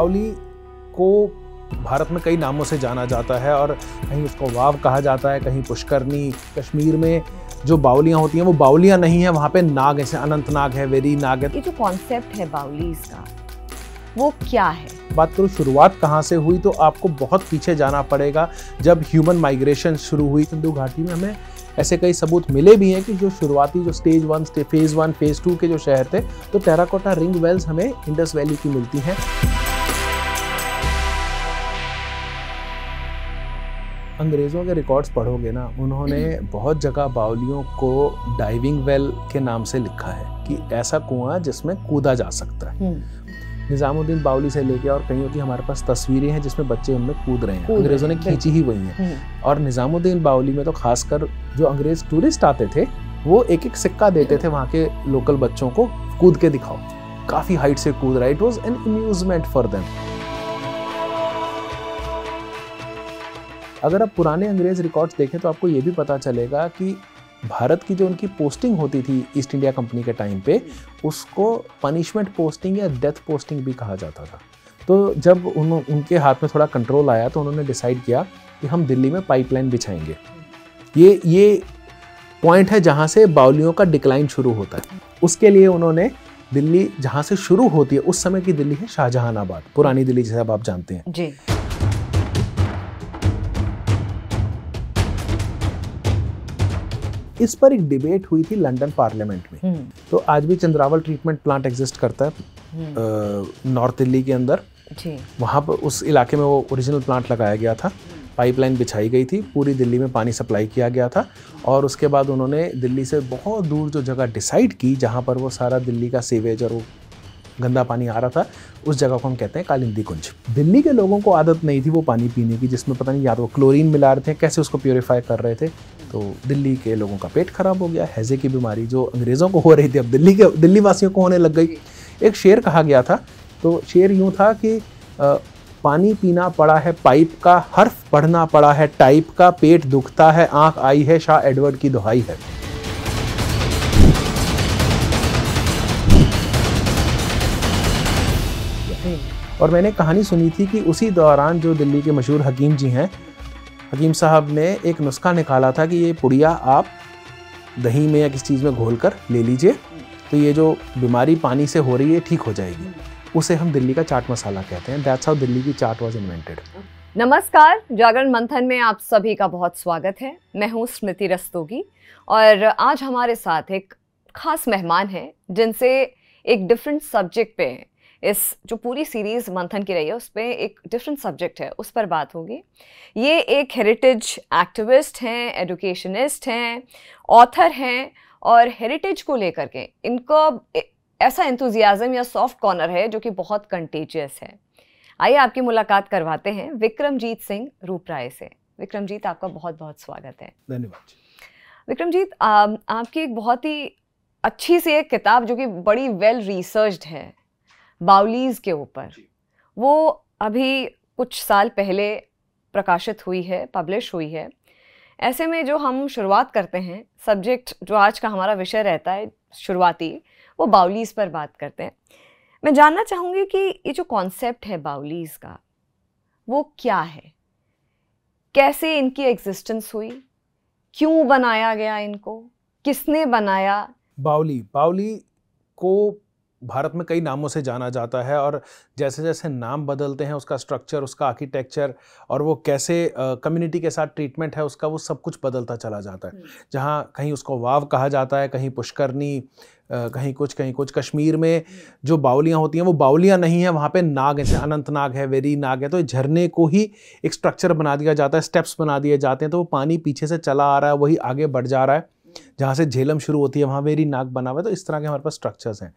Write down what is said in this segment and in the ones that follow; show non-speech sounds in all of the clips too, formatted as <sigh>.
दीपावली को भारत में कई नामों से जाना जाता है और कहीं उसको वाव कहा जाता है कहीं पुष्करनी कश्मीर में जो बाउलियाँ होती हैं वो बाउलियाँ नहीं है वहाँ पे नाग ऐसे अनंत नाग है वेरी नाग है ये जो कॉन्सेप्ट है बाउलीज का वो क्या है बात करूँ शुरुआत कहाँ से हुई तो आपको बहुत पीछे जाना पड़ेगा जब ह्यूमन माइग्रेशन शुरू हुई सिंधु तो घाटी में हमें ऐसे कई सबूत मिले भी हैं कि जो शुरुआती जो stage one phase one phase two के जो शहर थे तो टेराकोटा रिंग वेल्स हमें इंडस वैली की मिलती हैं अंग्रेज़ों के रिकॉर्ड्स पढ़ोगे ना उन्होंने <clears throat> बहुत जगह बावलियों को डाइविंग वेल के नाम से लिखा है कि ऐसा कुआं जिसमें कूदा जा सकता है हम्म। निज़ामुद्दीन बावली से लेके और कहीं की हमारे पास तस्वीरें हैं जिसमें बच्चे उनमें कूद रहे हैं अंग्रेज़ों ने खींची ही वही है हम्म। और निज़ामुद्दीन बावली में तो खासकर जो अंग्रेज़ टूरिस्ट आते थे वो एक एक सिक्का देते थे वहाँ के लोकल बच्चों को कूद के दिखाओ काफ़ी हाइट से कूद रहा है it was an amusement for them अगर आप पुराने अंग्रेज़ रिकॉर्ड्स देखें तो आपको ये भी पता चलेगा कि भारत की जो उनकी पोस्टिंग होती थी ईस्ट इंडिया कंपनी के टाइम पे उसको पनिशमेंट पोस्टिंग या डेथ पोस्टिंग भी कहा जाता था तो जब उन उनके हाथ में थोड़ा कंट्रोल आया तो उन्होंने डिसाइड किया कि हम दिल्ली में पाइपलाइन बिछाएंगे ये ये पॉइंट है जहाँ से बाउलियों का डिक्लाइन शुरू होता है उसके लिए उन्होंने दिल्ली जहाँ से शुरू होती है उस समय की दिल्ली है शाहजहानाबाद पुरानी दिल्ली जैसे अब आप जानते हैं जी इस पर एक डिबेट हुई थी लंदन पार्लियामेंट में हम्म। तो आज भी चंद्रावल ट्रीटमेंट प्लांट एग्जिस्ट करता है हम्म। नॉर्थ दिल्ली के अंदर वहाँ पर उस इलाके में वो ओरिजिनल प्लांट लगाया गया था पाइपलाइन बिछाई गई थी पूरी दिल्ली में पानी सप्लाई किया गया था और उसके बाद उन्होंने दिल्ली से बहुत दूर जो जगह डिसाइड की जहाँ पर वो सारा दिल्ली का सीवेज और वो गंदा पानी आ रहा था उस जगह को हम कहते हैं कालिंदी कुंज दिल्ली के लोगों को आदत नहीं थी वो पानी पीने की जिसमें पता नहीं या तो क्लोरीन मिला रहे थे कैसे उसको प्योरीफाई कर रहे थे तो दिल्ली के लोगों का पेट खराब हो गया हैज़े की बीमारी जो अंग्रेज़ों को हो रही थी अब दिल्ली के दिल्ली वासियों को होने लग गई एक शेर कहा गया था तो शेर यूँ था कि पानी पीना पड़ा है पाइप का हर्फ पढ़ना पड़ा है टाइप का पेट दुखता है आँख आई है शाह एडवर्ड की दुहाई है और मैंने कहानी सुनी थी कि उसी दौरान जो दिल्ली के मशहूर हकीम जी हैं हकीम साहब ने एक नुस्खा निकाला था कि ये पुड़िया आप दही में या किसी चीज़ में घोल कर ले लीजिए तो ये जो बीमारी पानी से हो रही है ठीक हो जाएगी उसे हम दिल्ली का चाट मसाला कहते हैं दैट्स हाउ दिल्ली की चाट वाज इन्वेंटेड नमस्कार जागरण मंथन में आप सभी का बहुत स्वागत है मैं हूँ स्मृति रस्तोगी और आज हमारे साथ एक खास मेहमान हैं जिनसे एक डिफरेंट सब्जेक्ट पे इस जो पूरी सीरीज़ मंथन की रही है उस पर एक डिफरेंट सब्जेक्ट है उस पर बात होगी ये एक हेरिटेज एक्टिविस्ट हैं एडुकेशनिस्ट हैं ऑथर हैं और हेरिटेज को लेकर के इनका ऐसा इंतज़ियाज़म या सॉफ्ट कॉर्नर है जो कि बहुत कंटेजियस है आइए आपकी मुलाकात करवाते हैं विक्रमजीत सिंह रूपराय से विक्रमजीत आपका बहुत बहुत स्वागत है धन्यवाद विक्रमजीत आपकी एक बहुत ही अच्छी सी एक किताब जो कि बड़ी वेल रिसर्च्ड है बाउलीज के ऊपर वो अभी कुछ साल पहले प्रकाशित हुई है पब्लिश हुई है ऐसे में जो हम शुरुआत करते हैं सब्जेक्ट जो आज का हमारा विषय रहता है शुरुआती वो बाउलीज़ पर बात करते हैं मैं जानना चाहूँगी कि ये जो कॉन्सेप्ट है बाउलीज़ का वो क्या है कैसे इनकी एग्जिस्टेंस हुई क्यों बनाया गया इनको किसने बनाया बाउली बाउली को भारत में कई नामों से जाना जाता है और जैसे जैसे नाम बदलते हैं उसका स्ट्रक्चर उसका आर्किटेक्चर और वो कैसे कम्युनिटी के साथ ट्रीटमेंट है उसका वो सब कुछ बदलता चला जाता है हम्म। जहाँ कहीं उसको वाव कहा जाता है कहीं पुष्करनी कहीं कुछ कहीं कुछ कश्मीर में हम्म। जो बावलियाँ होती हैं वो बावलियाँ नहीं हैं वहाँ पे नाग है अनंतनाग है वेरी नाग है तो झरने को ही एक स्ट्रक्चर बना दिया जाता है स्टेप्स बना दिए जाते हैं तो वो पानी पीछे से चला आ रहा है वही आगे बढ़ जा रहा है जहाँ से झेलम शुरू होती है वहाँ मेरी नाक बना हुआ है तो इस तरह के हमारे पास स्ट्रक्चर्स हैं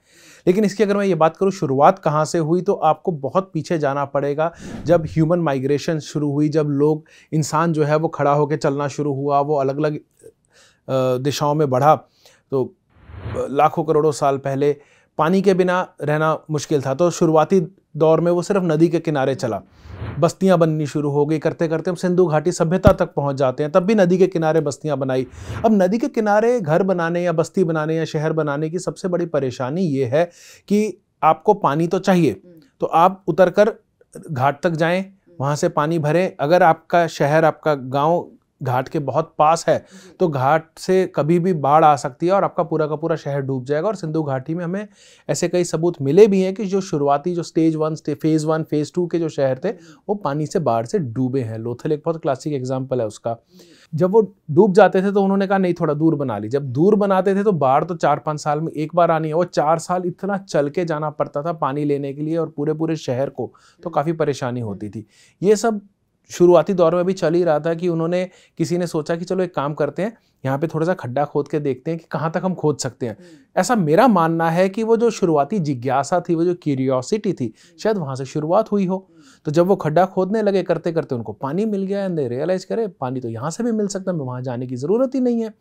लेकिन इसकी अगर मैं ये बात करूँ शुरुआत कहाँ से हुई तो आपको बहुत पीछे जाना पड़ेगा जब ह्यूमन माइग्रेशन शुरू हुई जब लोग इंसान जो है वो खड़ा होकर चलना शुरू हुआ वो अलग अलग दिशाओं में बढ़ा तो लाखों करोड़ों साल पहले पानी के बिना रहना मुश्किल था तो शुरुआती दौर में वो सिर्फ नदी के किनारे चला बस्तियां बननी शुरू हो गई करते करते हम सिंधु घाटी सभ्यता तक पहुंच जाते हैं तब भी नदी के किनारे बस्तियां बनाई अब नदी के किनारे घर बनाने या बस्ती बनाने या शहर बनाने की सबसे बड़ी परेशानी ये है कि आपको पानी तो चाहिए तो आप उतर कर घाट तक जाएं वहाँ से पानी भरें अगर आपका शहर आपका गांव घाट के बहुत पास है तो घाट से कभी भी बाढ़ आ सकती है और आपका पूरा का पूरा शहर डूब जाएगा और सिंधु घाटी में हमें ऐसे कई सबूत मिले भी हैं कि जो शुरुआती जो stage one stay phase one phase two के जो शहर थे वो पानी से बाढ़ से डूबे हैं लोथल एक बहुत क्लासिक एग्जाम्पल है उसका जब वो डूब जाते थे तो उन्होंने कहा नहीं थोड़ा दूर बना ली जब दूर बनाते थे तो बाढ़ तो चार पाँच साल में एक बार आनी है वो चार साल इतना चल के जाना पड़ता था पानी लेने के लिए और पूरे पूरे शहर को तो काफ़ी परेशानी होती थी ये सब शुरुआती दौर में भी चल ही रहा था कि उन्होंने किसी ने सोचा कि चलो एक काम करते हैं यहाँ पे थोड़ा सा खड्डा खोद के देखते हैं कि कहाँ तक हम खोद सकते हैं हम्म। ऐसा मेरा मानना है कि वो जो शुरुआती जिज्ञासा थी वो जो क्यूरियोसिटी थी हम्म। शायद वहाँ से शुरुआत हुई हो हम्म। तो जब वो खड्डा खोदने लगे करते करते उनको पानी मिल गया एंड रियलाइज़ करे पानी तो यहाँ से भी मिल सकता है वहाँ जाने की ज़रूरत ही नहीं है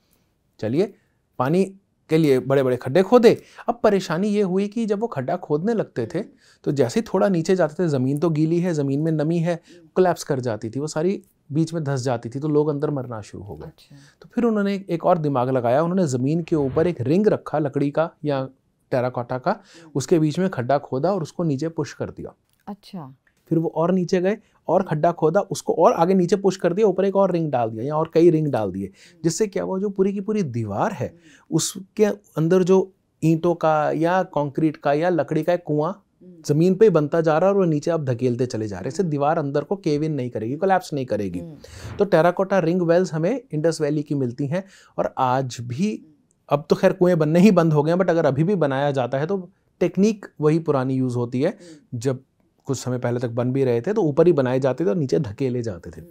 चलिए पानी के लिए बड़े बड़े खड्डे खोदे अब परेशानी ये हुई कि जब वो खड्डा खोदने लगते थे तो जैसे ही थोड़ा नीचे जाते थे ज़मीन तो गीली है ज़मीन में नमी है कोलेप्स कर जाती थी वो सारी बीच में धस जाती थी तो लोग अंदर मरना शुरू हो गए अच्छा। तो फिर उन्होंने एक और दिमाग लगाया उन्होंने ज़मीन के ऊपर एक रिंग रखा लकड़ी का या टेराकोटा का उसके बीच में खड्डा खोदा और उसको नीचे पुश कर दिया अच्छा फिर वो और नीचे गए और खड्डा खोदा उसको और आगे नीचे पुश कर दिया ऊपर एक और रिंग डाल दिया या और कई रिंग डाल दिए जिससे क्या हुआ जो पूरी की पूरी दीवार है उसके अंदर जो ईंटों का या कंक्रीट का या लकड़ी का एक कुआं हम्म। जमीन पे बनता जा रहा है और वो नीचे आप धकेलते चले जा रहे हैं इससे हम्म। दीवार अंदर को केव इन नहीं करेगी कोलैप्स नहीं करेगी हम्म। तो टेराकोटा रिंग वेल्स हमें इंडस वैली की मिलती हैं और आज भी अब तो खैर कुएं बनने ही बंद हो गए हैं बट अगर अभी भी बनाया जाता है तो टेक्निक वही पुरानी यूज़ होती है जब कुछ समय पहले तक बन भी रहे थे तो ऊपर ही बनाए जाते थे और नीचे धकेले जाते थे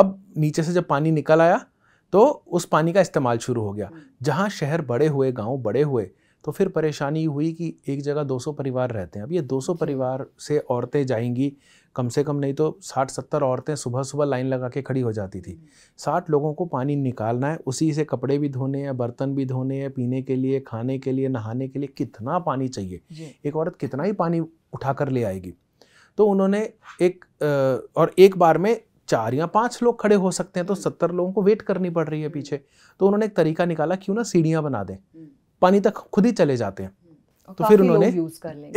अब नीचे से जब पानी निकल आया तो उस पानी का इस्तेमाल शुरू हो गया जहाँ शहर बड़े हुए गांव बड़े हुए तो फिर परेशानी हुई कि एक जगह 200 परिवार रहते हैं अब ये 200 परिवार से औरतें जाएंगी कम से कम नहीं तो साठ सत्तर औरतें सुबह सुबह लाइन लगा के खड़ी हो जाती थी साठ लोगों को पानी निकालना है उसी से कपड़े भी धोने हैं बर्तन भी धोने हैं पीने के लिए खाने के लिए नहाने के लिए कितना पानी चाहिए एक औरत कितना ही पानी उठा कर ले आएगी तो उन्होंने एक और एक बार में चार या पाँच लोग खड़े हो सकते हैं तो सत्तर लोगों को वेट करनी पड़ रही है पीछे तो उन्होंने एक तरीका निकाला क्यों ना सीढ़ियाँ बना दें हम्म। पानी तक खुद ही चले जाते हैं तो फिर उन्होंने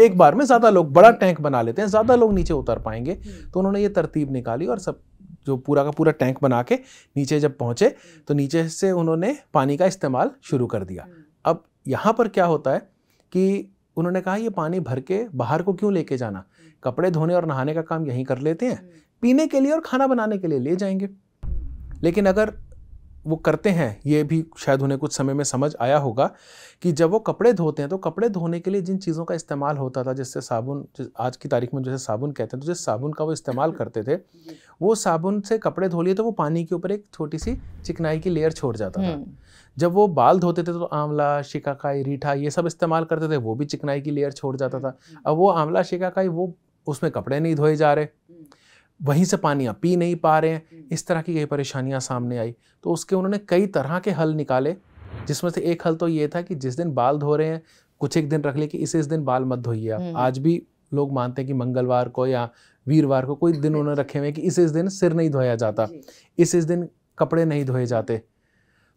एक बार में ज्यादा लोग बड़ा टैंक बना लेते हैं ज्यादा लोग नीचे उतर पाएंगे तो उन्होंने ये तरतीब निकाली और सब जो पूरा का पूरा टैंक बना के नीचे जब पहुंचे तो नीचे से उन्होंने पानी का इस्तेमाल शुरू कर दिया अब यहाँ पर क्या होता है कि उन्होंने कहा ये पानी भर के बाहर को क्यों लेके जाना कपड़े धोने और नहाने का काम यहीं कर लेते हैं पीने के लिए और खाना बनाने के लिए ले जाएंगे लेकिन अगर वो करते हैं ये भी शायद उन्हें कुछ समय में समझ आया होगा कि जब वो कपड़े धोते हैं तो कपड़े धोने के लिए जिन चीज़ों का इस्तेमाल होता था जैसे साबुन आज की तारीख में जैसे साबुन कहते हैं तो जिस साबुन का वो इस्तेमाल करते थे वो साबुन से कपड़े धो लिए तो वो पानी के ऊपर एक छोटी सी चिकनाई की लेयर छोड़ जाता था हम्म। जब वो बाल धोते थे तो आंवला शिकाकाई रीठा ये सब इस्तेमाल करते थे वो भी चिकनाई की लेयर छोड़ जाता था हम्म। अब वो आंवला शिकाकाई वो उसमें कपड़े नहीं धोए जा रहे हम्म। वहीं से पानी आप पी नहीं पा रहे हैं हम्म। इस तरह की कई परेशानियां सामने आई तो उसके उन्होंने कई तरह के हल निकाले जिसमें से एक हल तो ये था कि जिस दिन बाल धो रहे हैं कुछ एक दिन रख ले कि इस इस दिन बाल मत धोइए आप हम्म। आज भी लोग मानते हैं कि मंगलवार को या वीरवार को कोई दिन उन्होंने रखे हुए हैं कि इस इस दिन सिर नहीं धोया जाता इस इस दिन कपड़े नहीं धोए जाते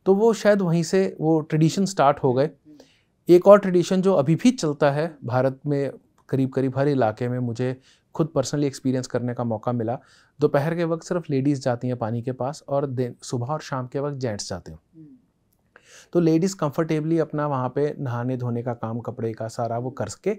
तो वो शायद वहीं से वो ट्रेडिशन स्टार्ट हो गए हम्म। एक और ट्रेडिशन जो अभी भी चलता है भारत में करीब करीब हर इलाके में मुझे खुद पर्सनली एक्सपीरियंस करने का मौका मिला दोपहर के वक्त सिर्फ लेडीज़ जाती हैं पानी के पास और सुबह और शाम के वक्त जेंट्स जाते हैं हम्म। तो लेडीज़ कंफर्टेबली अपना वहाँ पे नहाने धोने का काम कपड़े का सारा वो कर सके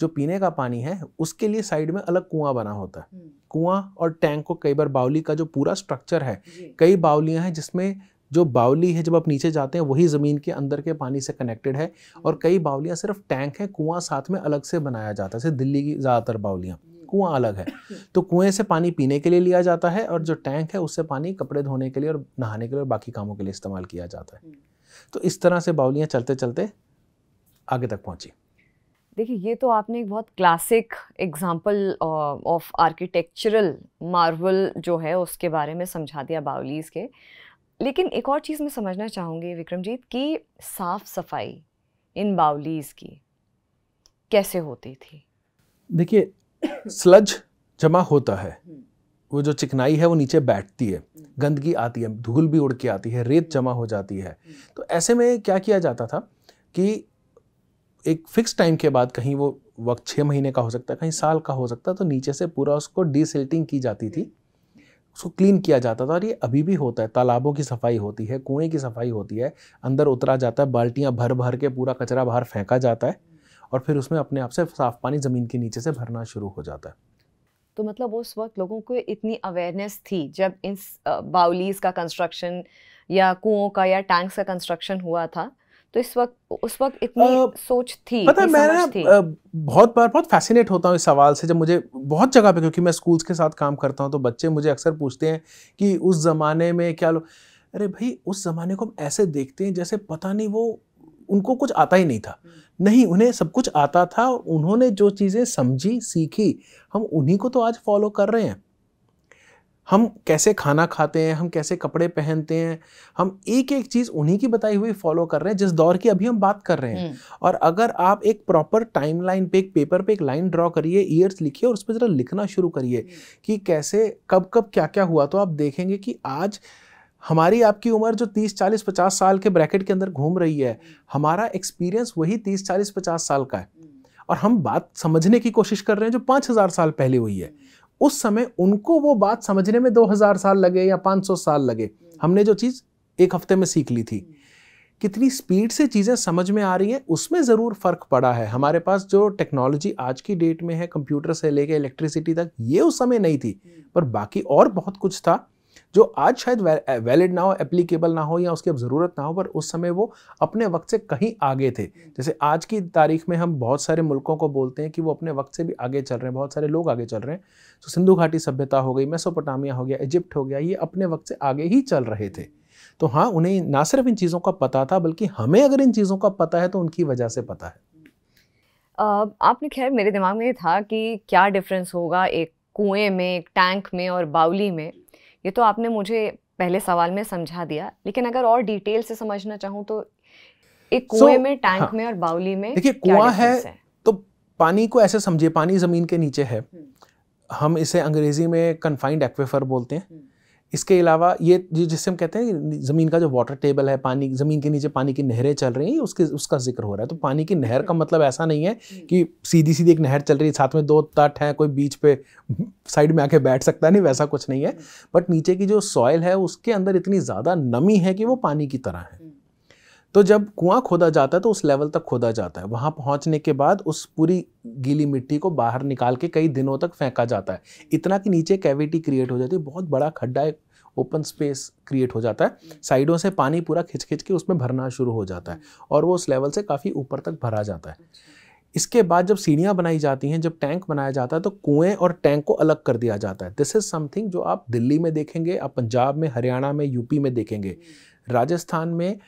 जो पीने का पानी है उसके लिए साइड में अलग कुआं बना होता है हम्म। कुआं और टैंक को कई बार बाउली का जो पूरा स्ट्रक्चर है कई बाउलियाँ हैं जिसमें जो बाउली है जब आप नीचे जाते हैं वही ज़मीन के अंदर के पानी से कनेक्टेड है और हम्म। कई बाउलियाँ सिर्फ टैंक हैं कुआं साथ में अलग से बनाया जाता है जैसे दिल्ली की ज़्यादातर बाउलियाँ कुआं अलग है तो कुएं से पानी पीने के लिए लिया जाता है और जो टैंक है उससे पानी कपड़े धोने के लिए और नहाने के लिए और बाकी कामों के लिए इस्तेमाल किया जाता है तो इस तरह से बावलियाँ चलते चलते आगे तक पहुँची देखिए ये तो आपने एक बहुत classic example of architectural marvel जो है उसके बारे में समझा दिया बाउलीज़ के लेकिन एक और चीज़ मैं समझना चाहूँगी विक्रमजीत कि साफ़ सफाई इन बाउलीज़ की कैसे होती थी देखिए स्लज जमा होता है वो जो चिकनाई है वो नीचे बैठती है गंदगी आती है धूल भी उड़ के आती है रेत जमा हो जाती है तो ऐसे में क्या किया जाता था कि एक फिक्स टाइम के बाद कहीं वो वक्त छः महीने का हो सकता है कहीं साल का हो सकता है तो नीचे से पूरा उसको डिसल्टिंग की जाती थी उसको क्लीन किया जाता था और ये अभी भी होता है तालाबों की सफाई होती है कुएं की सफाई होती है अंदर उतरा जाता है बाल्टियाँ भर भर के पूरा कचरा बाहर फेंका जाता है और फिर उसमें अपने आप से साफ़ पानी ज़मीन के नीचे से भरना शुरू हो जाता है तो मतलब उस वक्त लोगों को इतनी अवेयरनेस थी जब इन बाउलीज़ का कंस्ट्रक्शन या कुओं का या टैंक्स का कंस्ट्रक्शन हुआ था तो इस वक्त उस वक्त इतनी आ, सोच थी पता है मैं बहुत बार बहुत फैसिनेट होता हूँ इस सवाल से जब मुझे बहुत जगह पे क्योंकि मैं स्कूल्स के साथ काम करता हूँ तो बच्चे मुझे अक्सर पूछते हैं कि उस ज़माने में क्या लो अरे भाई उस ज़माने को हम ऐसे देखते हैं जैसे पता नहीं वो उनको कुछ आता ही नहीं था नहीं उन्हें सब कुछ आता था और उन्होंने जो चीज़ें समझी सीखी हम उन्हीं को तो आज फॉलो कर रहे हैं हम कैसे खाना खाते हैं हम कैसे कपड़े पहनते हैं हम एक एक चीज़ उन्हीं की बताई हुई फॉलो कर रहे हैं जिस दौर की अभी हम बात कर रहे हैं हम्म। और अगर आप एक प्रॉपर टाइम लाइन पे एक पेपर पे एक लाइन ड्रॉ करिए ईयर्स लिखिए और उस पर ज़रा लिखना शुरू करिए हम्म। कि कैसे कब कब क्या क्या हुआ तो आप देखेंगे कि आज हमारी आपकी उम्र जो 30 40 50 साल के ब्रैकेट के अंदर घूम रही है हमारा एक्सपीरियंस वही 30 40 50 साल का है और हम बात समझने की कोशिश कर रहे हैं जो 5000 साल पहले हुई है उस समय उनको वो बात समझने में 2000 साल लगे या 500 साल लगे हमने जो चीज़ एक हफ्ते में सीख ली थी कितनी स्पीड से चीज़ें समझ में आ रही हैं उसमें ज़रूर फ़र्क पड़ा है हमारे पास जो टेक्नोलॉजी आज की डेट में है कंप्यूटर से लेके इलेक्ट्रिसिटी तक ये उस समय नहीं थी पर बाकी और बहुत कुछ था जो आज शायद वैलिड ना हो एप्लीकेबल ना हो या उसकी अब ज़रूरत ना हो पर उस समय वो अपने वक्त से कहीं आगे थे जैसे आज की तारीख में हम बहुत सारे मुल्कों को बोलते हैं कि वो अपने वक्त से भी आगे चल रहे हैं बहुत सारे लोग आगे चल रहे हैं तो सिंधु घाटी सभ्यता हो गई मेसोपोटामिया हो गया इजिप्ट हो गया ये अपने वक्त से आगे ही चल रहे थे तो हाँ उन्हें ना सिर्फ इन चीज़ों का पता था बल्कि हमें अगर इन चीज़ों का पता है तो उनकी वजह से पता है आपने खैर मेरे दिमाग में था कि क्या डिफरेंस होगा एक कुएं में एक टैंक में और बाउली में ये तो आपने मुझे पहले सवाल में समझा दिया लेकिन अगर और डिटेल से समझना चाहूँ तो एक कुएं so, में टैंक हाँ, में और बाउली में देखिए कुआं है, है तो पानी को ऐसे समझे पानी जमीन के नीचे है हम्म। हम इसे अंग्रेजी में कन्फाइंड एक्वेफर बोलते हैं हम्म। इसके अलावा ये जिसे हम कहते हैं ज़मीन का जो वाटर टेबल है पानी ज़मीन के नीचे पानी की नहरें चल रही हैं उसके उसका जिक्र हो रहा है तो पानी की नहर का मतलब ऐसा नहीं है कि सीधी सीधी एक नहर चल रही है साथ में दो तट हैं कोई बीच पे साइड में आके बैठ सकता है नहीं वैसा कुछ नहीं है बट नीचे की जो सॉयल है उसके अंदर इतनी ज़्यादा नमी है कि वो पानी की तरह है तो जब कुआं खोदा जाता है तो उस लेवल तक खोदा जाता है वहाँ पहुँचने के बाद उस पूरी गीली मिट्टी को बाहर निकाल के कई दिनों तक फेंका जाता है इतना कि नीचे कैविटी क्रिएट हो जाती है बहुत बड़ा खड्डा एक ओपन स्पेस क्रिएट हो जाता है साइडों से पानी पूरा खिंच खिंच के उसमें भरना शुरू हो जाता है और वो उस लेवल से काफ़ी ऊपर तक भरा जाता है अच्छा। इसके बाद जब सीढ़ियाँ बनाई जाती हैं जब टैंक बनाया जाता है तो कुएं और टैंक को अलग कर दिया जाता है दिस इज़ समथिंग जो आप दिल्ली में देखेंगे आप पंजाब में हरियाणा में यूपी में देखेंगे राजस्थान में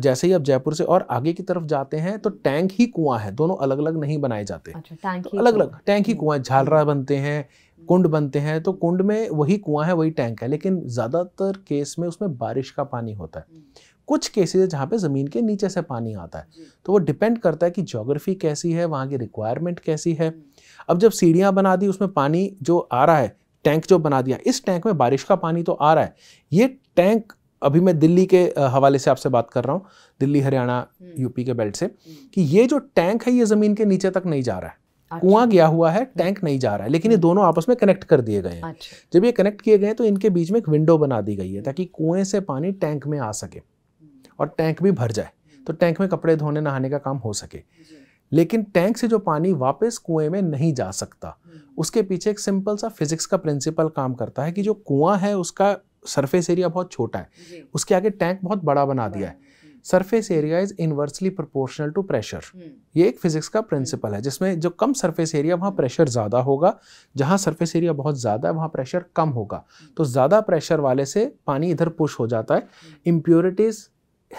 जैसे ही आप जयपुर से और आगे की तरफ जाते हैं तो टैंक ही कुआं है दोनों अलग अलग नहीं बनाए जाते अच्छा, तो अलग अलग टैंक ही कुआं झालरा हम्म। बनते हैं हम्म। कुंड बनते हैं तो कुंड में वही कुआं है वही टैंक है लेकिन ज़्यादातर केस में उसमें बारिश का पानी होता है हम्म। कुछ केसेज है जहाँ पे ज़मीन के नीचे से पानी आता है तो वो डिपेंड करता है कि जोग्राफी कैसी है वहाँ की रिक्वायरमेंट कैसी है हम्म। अब जब सीढ़ियाँ बना दी उसमें पानी जो आ रहा है टैंक जो बना दिया इस टैंक में बारिश का पानी तो आ रहा है ये टैंक अभी मैं दिल्ली के हवाले से आपसे बात कर रहा हूँ दिल्ली हरियाणा यूपी के बेल्ट से कि ये जो टैंक है ये ज़मीन के नीचे तक नहीं जा रहा है अच्छा। कुआं गया हुआ है टैंक नहीं जा रहा है लेकिन ये हम्म। दोनों आपस में कनेक्ट कर दिए गए हैं अच्छा। जब ये कनेक्ट किए गए तो इनके बीच में एक विंडो बना दी गई है हम्म। ताकि कुएं से पानी टैंक में आ सके हम्म। और टैंक भी भर जाए तो टैंक में कपड़े धोने नहाने का काम हो सके लेकिन टैंक से जो पानी वापस कुएं में नहीं जा सकता उसके पीछे एक सिंपल सा फिजिक्स का प्रिंसिपल काम करता है कि जो कुआं है उसका सरफेस एरिया बहुत छोटा है उसके आगे टैंक बहुत बड़ा बना दिया है surface area is inversely proportional to pressure ये एक फिजिक्स का प्रिंसिपल है जिसमें जो कम सरफेस एरिया वहाँ प्रेशर hmm. ज़्यादा होगा जहाँ सरफेस एरिया बहुत ज़्यादा है वहाँ प्रेशर कम होगा तो ज़्यादा प्रेशर वाले से पानी इधर पुश हो जाता है इम्प्योरिटीज़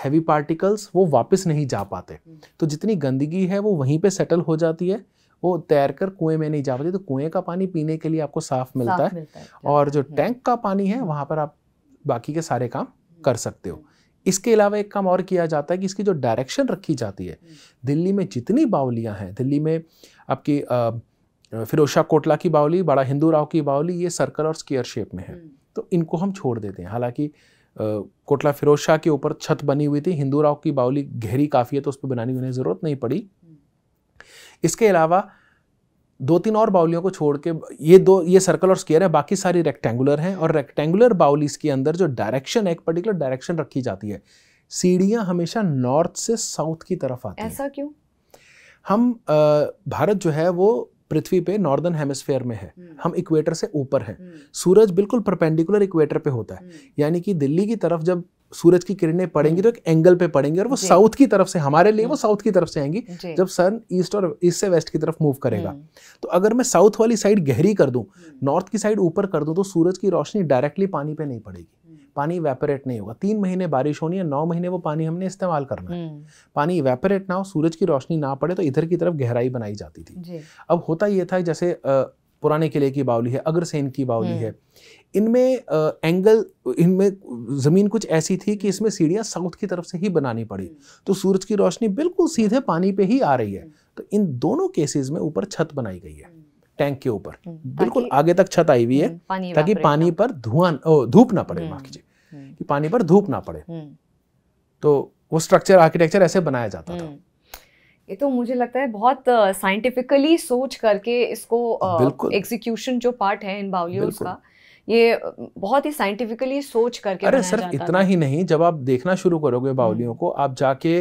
हैवी पार्टिकल्स वो वापस नहीं जा पाते hmm. तो जितनी गंदगी है वो वहीं पर सेटल हो जाती है वो तैर कर कुएं में नहीं जा पाती तो कुएं का पानी पीने के लिए आपको साफ मिलता, साफ है।, मिलता है और जो टैंक का पानी है hmm. वहाँ पर आप बाकी के सारे काम कर सकते हो इसके अलावा एक काम और किया जाता है कि इसकी जो डायरेक्शन रखी जाती है दिल्ली में जितनी बावलियाँ हैं दिल्ली में आपकी फिरोशा कोटला की बावली बड़ा हिंदू राव की बावली ये सर्कल और स्केयर शेप में है हम्म। तो इनको हम छोड़ देते हैं हालांकि कोटला फिरोशा के ऊपर छत बनी हुई थी हिंदू राव की बावली गहरी काफ़ी है तो उस पर बनाने की उन्हें ज़रूरत नहीं पड़ी हम्म। इसके अलावा दो तीन और बाउलियों को छोड़ के ये दो ये सर्कल और स्केयर है बाकी सारी रेक्टेंगुलर हैं और रेक्टेंगुलर बाउलीज के अंदर जो डायरेक्शन है एक पर्टिकुलर डायरेक्शन रखी जाती है सीढ़ियाँ हमेशा नॉर्थ से साउथ की तरफ आती हैं ऐसा है। क्यों हम भारत जो है वो पृथ्वी पे नॉर्दर्न हेमिस्फेयर में है हम्म। हम इक्वेटर से ऊपर है हम्म। सूरज बिल्कुल परपेंडिकुलर इक्वेटर पे होता है हम्म। यानी कि दिल्ली की तरफ जब सूरज की किरणें पड़ेंगी तो एक एंगल पे पड़ेंगी और वो साउथ की तरफ से हमारे लिए वो साउथ की तरफ से आएंगी जब सन ईस्ट और ईस्ट से वेस्ट की तरफ मूव करेगा हम्म। तो अगर मैं साउथ वाली साइड गहरी कर दूं नॉर्थ हम्म। की साइड ऊपर कर दूं तो सूरज की रोशनी डायरेक्टली पानी पे नहीं पड़ेगी हम्म। पानी वेपरेट नहीं होगा तीन महीने बारिश होनी है नौ महीने वो पानी हमने इस्तेमाल करना है पानी वेपरेट ना हो सूरज की रोशनी ना पड़े तो इधर की तरफ गहराई बनाई जाती थी अब होता यह था जैसे पुराने किले की बावली है अग्रसेन की बावली है इनमें एंगल इनमें ज़मीन कुछ ऐसी थी कि इसमें सीढ़ियाँ साउथ की तरफ से ही बनानी पड़ी हम्म। तो सूरज की रोशनी बिल्कुल सीधे हम्म। पानी पे ही आ रही है हम्म। तो इन दोनों केसेस में ऊपर छत बनाई गई है टैंक के ऊपर बिल्कुल आगे तक छत आई हुई है पानी ताकि पानी पर धुआं धूप ना पड़े माफ कीजिए कि पानी पर धूप ना पड़े तो वो स्ट्रक्चर आर्किटेक्चर ऐसे बनाया जाता था ये तो मुझे लगता है बहुत साइंटिफिकली सोच करके इसको एग्जीक्यूशन जो पार्ट है इन बावलियों का ये बहुत ही साइंटिफिकली सोच करके अरे जाता इतना ही नहीं जब आप देखना शुरू करोगे बावलियों हम्म। को आप जाके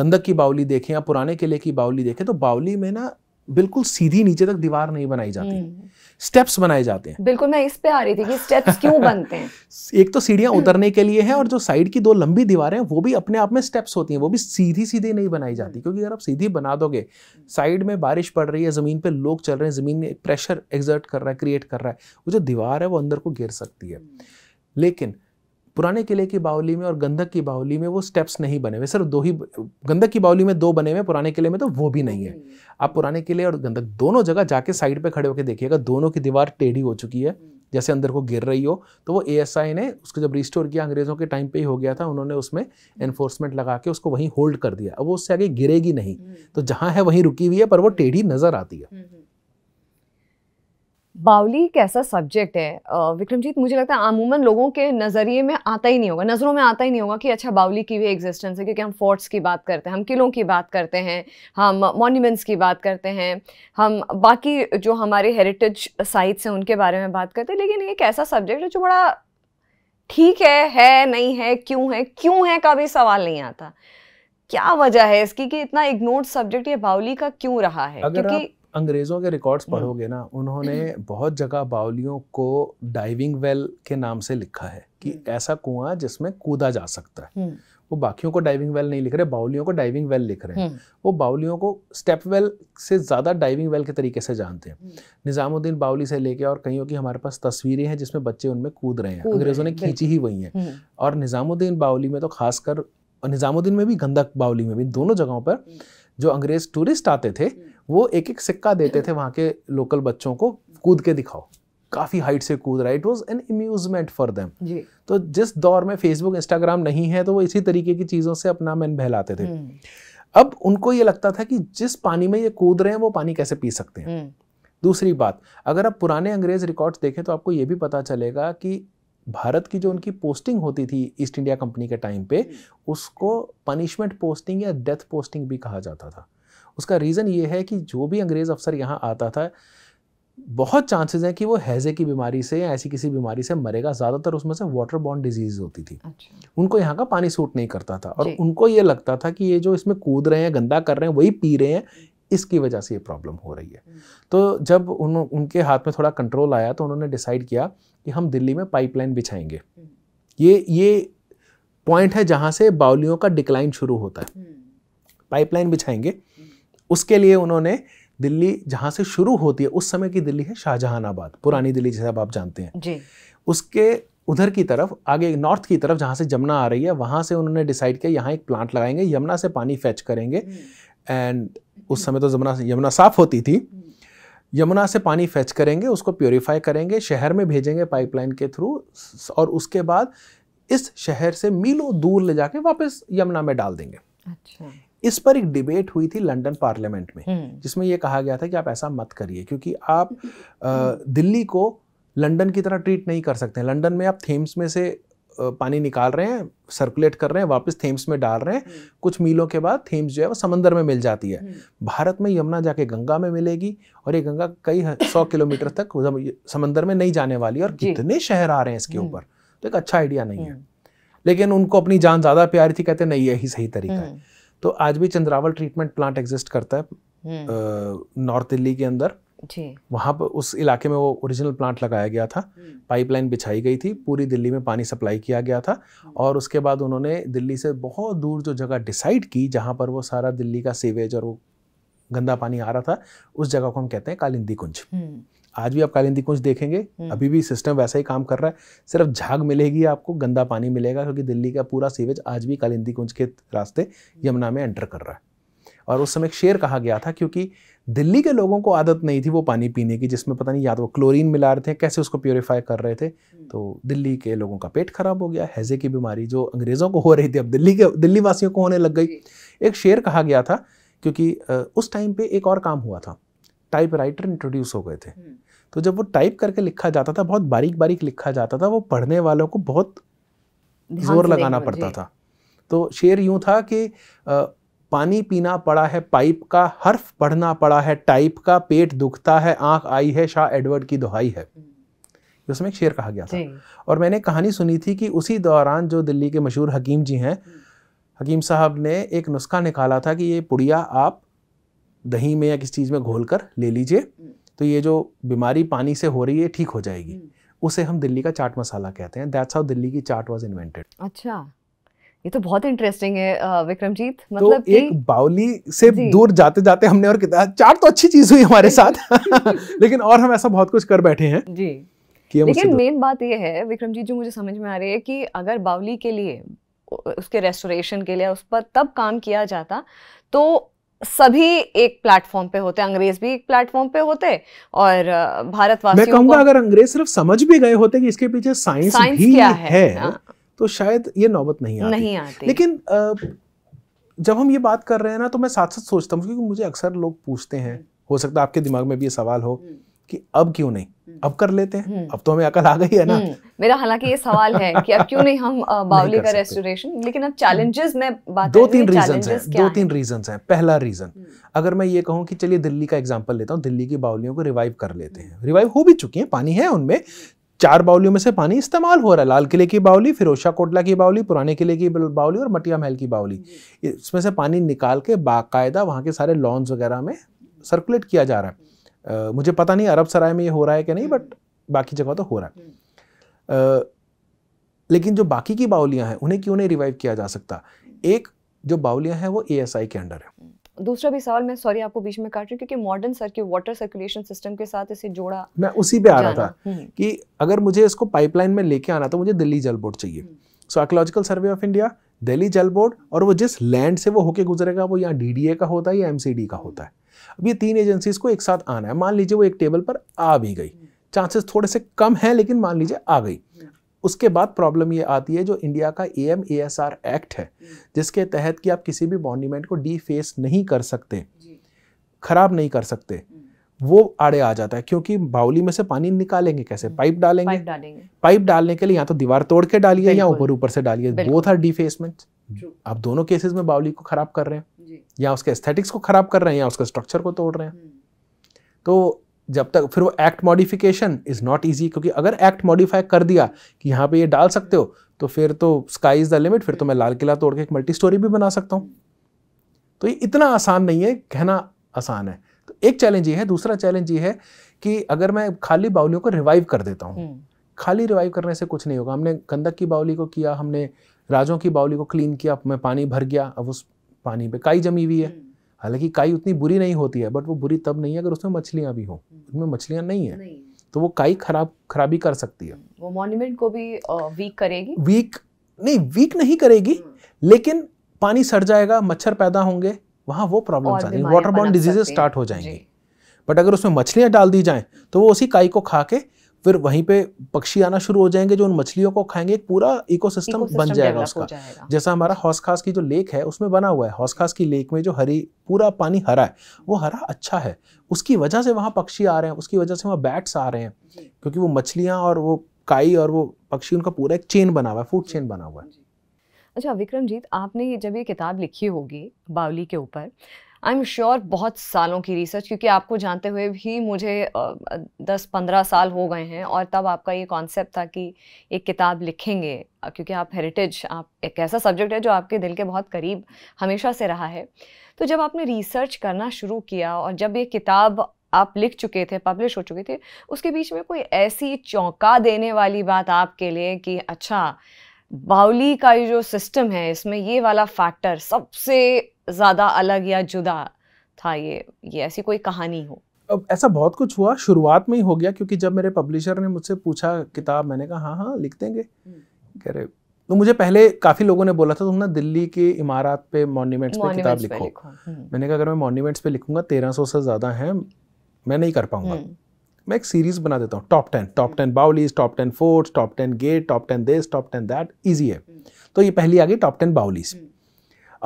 गंदक की बाउली देखें या पुराने किले की बाउली देखें तो बावली में ना बिल्कुल सीधी नीचे तक दीवार नहीं बनाई जाती हम्म। स्टेप्स बनाए जाते हैं बिल्कुल मैं इस पे आ रही थी कि स्टेप्स क्यों बनते हैं <laughs> एक तो सीढ़ियां हम्म। उतरने के लिए है और जो साइड की दो लंबी दीवारें हैं वो भी अपने आप में स्टेप्स होती हैं वो भी सीधी सीधी नहीं बनाई हम्म। जाती क्योंकि अगर आप सीधी बना दोगे साइड में बारिश पड़ रही है ज़मीन पर लोग चल रहे हैं ज़मीन में प्रेशर एग्जर्ट कर रहा है क्रिएट कर रहा है वो जो दीवार है वो अंदर को गिर सकती है लेकिन पुराने किले की बावली में और गंधक की बावली में वो स्टेप्स नहीं बने हुए सिर्फ दो ही गंधक की बावली में दो बने हुए पुराने किले में तो वो भी नहीं है हम्म। आप पुराने किले और गंधक दोनों जगह जाके साइड पर खड़े होकर देखिएगा दोनों की दीवार टेढ़ी हो चुकी है हम्म। जैसे अंदर को गिर रही हो तो वो ए ने उसको जब रिस्टोर किया अंग्रेज़ों के टाइम पे ही हो गया था उन्होंने उसमें एनफोर्समेंट हम्म। लगा के उसको वहीं होल्ड कर दिया अब वो उससे आगे गिरेगी नहीं तो जहाँ है वहीं रुकी हुई है पर वो टेढ़ी नज़र आती है बावली एक ऐसा सब्जेक्ट है विक्रमजीत मुझे लगता है अमूमन लोगों के नज़रिए में आता ही नहीं होगा नज़रों में आता ही नहीं होगा कि अच्छा बावली की भी एग्जिस्टेंस है क्योंकि हम फोर्ट्स की बात करते हैं हम किलों की बात करते हैं हम मॉन्यूमेंट्स की बात करते हैं हम बाकी जो हमारे हेरिटेज साइट्स हैं उनके बारे में बात करते हैं लेकिन एक ऐसा सब्जेक्ट है जो बड़ा ठीक है है नहीं है क्यों है क्यों है का भी सवाल नहीं आता क्या वजह है इसकी कि इतना इग्नोर्ड सब्जेक्ट ये बावली का क्यों रहा है क्योंकि अंग्रेज़ों के रिकॉर्ड्स हम्म। पढ़ोगे ना उन्होंने बहुत जगह बावलियों को डाइविंग वेल के नाम से लिखा है कि हम्म। ऐसा कुआं जिसमें कूदा जा सकता है हम्म। वो बाकियों को डाइविंग वेल नहीं लिख रहे बाउलियों को डाइविंग वेल लिख रहे हैं वो बाउलियों को स्टेप वेल से ज़्यादा डाइविंग वेल के तरीके से जानते हैं निज़ामुद्दीन बाउली से लेके और कईयों की हमारे पास तस्वीरें हैं जिसमें बच्चे उनमें कूद रहे हैं अंग्रेज़ों ने खींची ही वही हैं और निज़ामुद्दीन बाउली में तो खासकर निज़ामुद्दीन में भी गंदक बाउली में भी दोनों जगहों पर जो अंग्रेज टूरिस्ट आते थे वो एक एक सिक्का देते थे वहाँ के लोकल बच्चों को कूद के दिखाओ काफ़ी हाइट से कूद रहा है it was an amusement for them तो जिस दौर में फेसबुक इंस्टाग्राम नहीं है तो वो इसी तरीके की चीज़ों से अपना मन बहलाते थे हम्म। अब उनको ये लगता था कि जिस पानी में ये कूद रहे हैं वो पानी कैसे पी सकते हैं हम्म। दूसरी बात अगर आप पुराने अंग्रेज रिकॉर्ड्स देखें तो आपको ये भी पता चलेगा कि भारत की जो उनकी पोस्टिंग होती थी ईस्ट इंडिया कंपनी के टाइम पे उसको पनिशमेंट पोस्टिंग या डेथ पोस्टिंग भी कहा जाता था उसका रीज़न ये है कि जो भी अंग्रेज़ अफसर यहाँ आता था बहुत चांसेस हैं कि वो हैज़े की बीमारी से या ऐसी किसी बीमारी से मरेगा ज़्यादातर उसमें से वाटर बॉन्ड डिजीज़ होती थी अच्छा। उनको यहाँ का पानी सूट नहीं करता था और उनको ये लगता था कि ये जो इसमें कूद रहे हैं गंदा कर रहे हैं वही पी रहे हैं इसकी वजह से ये प्रॉब्लम हो रही है तो जब उन उनके हाथ में थोड़ा कंट्रोल आया तो उन्होंने डिसाइड किया कि हम दिल्ली में पाइपलाइन बिछाएंगे ये ये पॉइंट है जहाँ से बाउलियों का डिक्लाइन शुरू होता है पाइपलाइन बिछाएंगे उसके लिए उन्होंने दिल्ली जहाँ से शुरू होती है उस समय की दिल्ली है शाहजहानाबाद पुरानी दिल्ली जैसे आप जानते हैं जी। उसके उधर की तरफ आगे नॉर्थ की तरफ जहाँ से जमुना आ रही है वहाँ से उन्होंने डिसाइड किया यहाँ एक प्लांट लगाएंगे यमुना से पानी फैच करेंगे एंड हम्म। उस समय तो यमुना यमुना साफ होती थी यमुना से पानी फेच करेंगे उसको प्योरीफाई करेंगे शहर में भेजेंगे पाइपलाइन के थ्रू और उसके बाद इस शहर से मीलों दूर ले जाके वापस यमुना में डाल देंगे अच्छा इस पर एक डिबेट हुई थी लंदन पार्लियामेंट में हम्म। जिसमें यह कहा गया था कि आप ऐसा मत करिए क्योंकि आप आ, दिल्ली को लंदन की तरह ट्रीट नहीं कर सकते लंदन में आप थेम्स में से पानी निकाल रहे हैं सर्कुलेट कर रहे हैं वापस थेम्स में डाल रहे हैं हम्म। कुछ मीलों के बाद थेम्स जो है वो समंदर में मिल जाती है हम्म। भारत में यमुना जाके गंगा में मिलेगी और ये गंगा कई सौ किलोमीटर तक समंदर में नहीं जाने वाली और कितने शहर आ रहे हैं इसके हम्म। ऊपर तो एक अच्छा आइडिया नहीं है लेकिन उनको अपनी जान ज़्यादा प्यारी थी कहते नहीं यही सही तरीका है तो आज भी चंद्रावल ट्रीटमेंट प्लांट एग्जिस्ट करता है नॉर्थ दिल्ली के अंदर वहाँ पर उस इलाके में वो ओरिजिनल प्लांट लगाया गया था पाइपलाइन हम्म। बिछाई गई थी पूरी दिल्ली में पानी सप्लाई किया गया था हम्म। और उसके बाद उन्होंने दिल्ली से बहुत दूर जो जगह डिसाइड की जहाँ पर वो सारा दिल्ली का सीवेज और वो गंदा पानी आ रहा था उस जगह को हम कहते हैं कालिंदी कुंज हम्म। आज भी आप कालिंदी कुंज देखेंगे अभी भी सिस्टम वैसा ही काम कर रहा है सिर्फ झाग मिलेगी आपको गंदा पानी मिलेगा क्योंकि दिल्ली का पूरा सीवेज आज भी कालिंदी कुंज के रास्ते यमुना में एंटर कर रहा है और उस समय शेर कहा गया था क्योंकि दिल्ली के लोगों को आदत नहीं थी वो पानी पीने की जिसमें पता नहीं या तो वो क्लोरीन मिला रहे थे कैसे उसको प्योरीफाई कर रहे थे हम्म। तो दिल्ली के लोगों का पेट खराब हो गया हैजे की बीमारी जो अंग्रेज़ों को हो रही थी अब दिल्ली के दिल्ली वासियों को होने लग गई एक शेर कहा गया था क्योंकि उस टाइम पे एक और काम हुआ था टाइप राइटर इंट्रोड्यूस हो गए थे हम्म। तो जब वो टाइप करके लिखा जाता था बहुत बारीक बारीक लिखा जाता था वो पढ़ने वालों को बहुत जोर लगाना पड़ता था तो शेर यूं था कि पानी पीना पड़ा है पाइप का हर्फ पढ़ना पड़ा है टाइप का पेट दुखता है आंख आई है शाह एडवर्ड की दुहाई है हम्म। उसमें एक शेर कहा गया था और मैंने कहानी सुनी थी कि उसी दौरान जो दिल्ली के मशहूर हकीम जी हैं हम्म। हकीम साहब ने एक नुस्खा निकाला था कि ये पुड़िया आप दही में या किस चीज़ में घोल ले लीजिए हम्म। तो ये जो बीमारी पानी से हो रही है ठीक हो जाएगी उसे हम दिल्ली का चाट मसाला कहते हैं दैट्स हाउ दिल्ली की चाट वाज इन्वेंटेड अच्छा ये तो बहुत इंटरेस्टिंग है विक्रमजीत तो मतलब तो एक बाउली से दूर जाते जाते हमने और कितना चार तो अच्छी चीज हुई हमारे <laughs> साथ <laughs> लेकिन और हम ऐसा बहुत कुछ कर बैठे हैं जी लेकिन मेन बात यह है विक्रमजीत जो मुझे समझ में आ रही है कि अगर बाउली के लिए उसके रेस्टोरेशन के लिए उस पर तब काम किया जाता तो सभी एक प्लेटफॉर्म पे होते अंग्रेज भी एक प्लेटफॉर्म पे होते और भारतवासियों मैं कहूंगा अगर अंग्रेज सिर्फ समझ भी गए होते कि इसके पीछे साइंस भी क्या है, है हाँ। तो शायद ये नौबत नहीं आती नहीं आती लेकिन जब हम ये बात कर रहे हैं ना तो मैं साथ साथ सोचता हूँ क्योंकि मुझे अक्सर लोग पूछते हैं हम्म। हो सकता है आपके दिमाग में भी ये सवाल हो हम्म। कि अब क्यों नहीं हम्म। अब कर लेते हैं अब तो हमें अकल आ गई है ना मेरा हालांकि ये सवाल है कि अब क्यों नहीं हम बावली का रेस्टोरेशन लेकिन अब चैलेंजेस में बात दो तीन रीजन है दो तीन रीजन है पहला रीजन अगर मैं ये कहूँ कि चलिए दिल्ली का एग्जाम्पल लेता हूँ दिल्ली की बावलियों को रिवाइव कर लेते हैं रिवाइव हो भी चुकी है पानी है उनमें चार बावलियों में से पानी इस्तेमाल हो रहा है लाल किले की बावली फिरोशा कोटला की बावली पुराने किले की बावली और मटिया महल की बावली इसमें से पानी निकाल के बाकायदा वहाँ के सारे लॉन्स वगैरह में सर्कुलेट किया जा रहा है आ, मुझे पता नहीं अरब सराय में ये हो रहा है कि नहीं बट बाकी जगह तो हो रहा है आ, लेकिन जो बाकी की बावलियाँ हैं उन्हें क्यों नहीं रिवाइव किया जा सकता एक जो बावलियाँ हैं वो ए के अंडर है दूसरा भी सवाल मैं सॉरी आपको बीच में काट रही हूँ क्योंकि मॉडर्न सर के वाटर सर्कुलेशन सिस्टम के साथ इसे जोड़ा मैं उसी पे आ रहा था हम्म। कि अगर मुझे इसको पाइपलाइन में लेके आना तो मुझे दिल्ली जल बोर्ड चाहिए so Archaeological Survey of India Delhi Jal Board और वो जिस लैंड से वो होके गुजरेगा वो यहाँ डी का होता है या एम का होता है अब ये तीन एजेंसीज को एक साथ आना है मान लीजिए वो एक टेबल पर आ भी गई चांसेस हम्म। थोड़े से कम है लेकिन मान लीजिए आ गई हम्म। उसके बाद प्रॉब्लम ये आती है जो इंडिया का ए एम एक्ट है जिसके तहत कि आप किसी भी मॉन्यूमेंट को डी नहीं कर सकते खराब नहीं कर सकते हम्म। वो आड़े आ जाता है क्योंकि बाउली में से पानी निकालेंगे कैसे हम्म। पाइप डालेंगे पाइप डालेंगे पाइप डालने के लिए या तो दीवार तोड़ के डालिए या ऊपर ऊपर से डालिए वो था डिफेसमेंट आप दोनों केसेस में बाउली को खराब कर रहे हैं या उसके एस्थेटिक्स को खराब कर रहे हैं या उसके स्ट्रक्चर को तोड़ रहे हैं हम्म। तो जब तक फिर वो act modification is not easy क्योंकि अगर एक्ट मॉडिफाई कर दिया कि यहाँ पे ये डाल सकते हो तो फिर तो स्काई इज़ द लिमिट फिर तो मैं लाल किला तोड़ के एक मल्टी स्टोरी भी बना सकता हूँ तो ये इतना आसान नहीं है कहना आसान है तो एक चैलेंज ये है दूसरा चैलेंज ये है कि अगर मैं खाली बाउलियों को रिवाइव कर देता हूँ हम्म। खाली रिवाइव करने से कुछ नहीं होगा हमने गंदक की बाउली को किया हमने राजों की बाउली को क्लीन किया मैं पानी भर गया अब उस पानी पे काई जमी हुई है हम्म। हालांकि काई उतनी बुरी नहीं होती है बट वो बुरी तब नहीं है अगर उसमें मछलियाँ भी हों उनमें मछलियाँ नहीं है नहीं। तो वो काई खराब खराबी कर सकती है वो मॉन्यूमेंट को भी वीक करेगी वीक नहीं वीक नहीं करेगी हम्म। लेकिन पानी सड़ जाएगा मच्छर पैदा होंगे वहाँ वो प्रॉब्लम आ जाएंगी वाटर बॉन्ड डिजीजेज स्टार्ट हो जाएंगी बट अगर उसमें मछलियाँ डाल दी जाएँ तो वो उसी काई को खा के फिर वहीं पे पक्षी आना शुरू हो जाएंगे जो उन मछलियों को खाएंगे एक पूरा इकोसिस्टम बन जाएगा उसका जाएगा। जैसा हमारा हौसखास की जो लेक है उसमें बना हुआ है हौसखास की लेक में जो हरी पूरा पानी हरा है वो हरा अच्छा है उसकी वजह से वहाँ पक्षी आ रहे हैं उसकी वजह से वहाँ बैट्स आ रहे हैं क्योंकि वो मछलियाँ और वो काई और वो पक्षी उनका पूरा एक चेन बना हुआ है फूड चेन बना हुआ है अच्छा विक्रमजीत आपने जब ये किताब लिखी होगी बावली के ऊपर आई एम श्योर बहुत सालों की रिसर्च क्योंकि आपको जानते हुए भी मुझे दस पंद्रह साल हो गए हैं और तब आपका ये कॉन्सेप्ट था कि एक किताब लिखेंगे क्योंकि आप हेरिटेज आप एक ऐसा सब्जेक्ट है जो आपके दिल के बहुत करीब हमेशा से रहा है तो जब आपने रिसर्च करना शुरू किया और जब ये किताब आप लिख चुके थे पब्लिश हो चुके थे उसके बीच में कोई ऐसी चौंका देने वाली बात आपके लिए कि अच्छा बाउली का ये जो सिस्टम है इसमें ये वाला फैक्टर सबसे ज़्यादा अलग या जुदा था ये ये ऐसी कोई कहानी हो अब ऐसा बहुत कुछ हुआ शुरुआत में ही हो गया क्योंकि जब मेरे पब्लिशर ने मुझसे पूछा किताब मैंने कहा हाँ हाँ लिख देंगे हम्म। कह रहे तो मुझे पहले काफ़ी लोगों ने बोला था तुम ना दिल्ली की इमारत पे मॉन्यूमेंट्स पे किताब लिखो, हम्म। मैंने कहा अगर मैं मॉन्यूमेंट्स पे लिखूंगा तेरह सौ से ज़्यादा हैं मैं नहीं कर पाऊंगा हम्म। मैं एक सीरीज बना देता हूँ top ten top ten baolis top ten forts top ten gate top ten this top ten that easy है तो ये पहली आ गई टॉप टेन बाउलीज